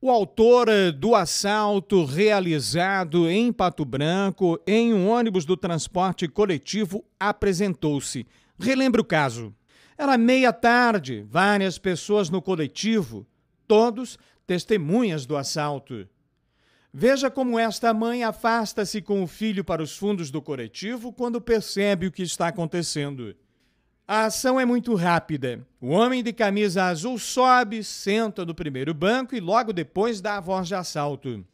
O autor eh, do assalto realizado em Pato Branco em um ônibus do transporte coletivo apresentou-se. Relembra o caso. Era meia-tarde, várias pessoas no coletivo, todos testemunhas do assalto. Veja como esta mãe afasta-se com o filho para os fundos do coletivo quando percebe o que está acontecendo. A ação é muito rápida. O homem de camisa azul sobe, senta no primeiro banco e logo depois dá a voz de assalto.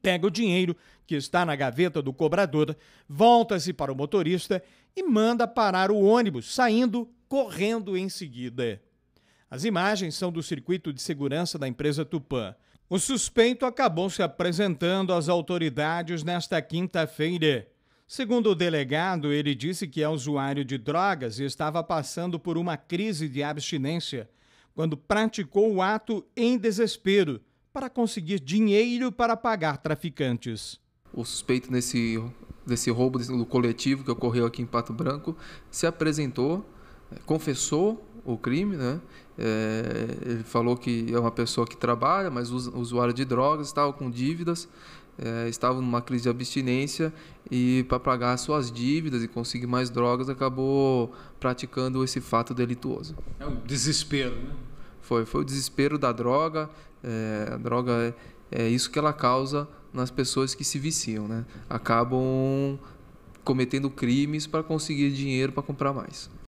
Pega o dinheiro que está na gaveta do cobrador, volta-se para o motorista e manda parar o ônibus, saindo correndo em seguida. As imagens são do circuito de segurança da empresa Tupã. O suspeito acabou se apresentando às autoridades nesta quinta-feira. Segundo o delegado, ele disse que é usuário de drogas e estava passando por uma crise de abstinência quando praticou o ato em desespero para conseguir dinheiro para pagar traficantes. O suspeito nesse, desse roubo do coletivo que ocorreu aqui em Pato Branco se apresentou, eh, confessou o crime, né? É, ele falou que é uma pessoa que trabalha, mas usuário de drogas, estava com dívidas é, numa crise de abstinência e para pagar suas dívidas e conseguir mais drogas acabou praticando esse fato delituoso. É um desespero, né? Foi, foi o desespero da droga. É, a droga é, é isso que ela causa nas pessoas que se viciam, né? Acabam cometendo crimes para conseguir dinheiro para comprar mais.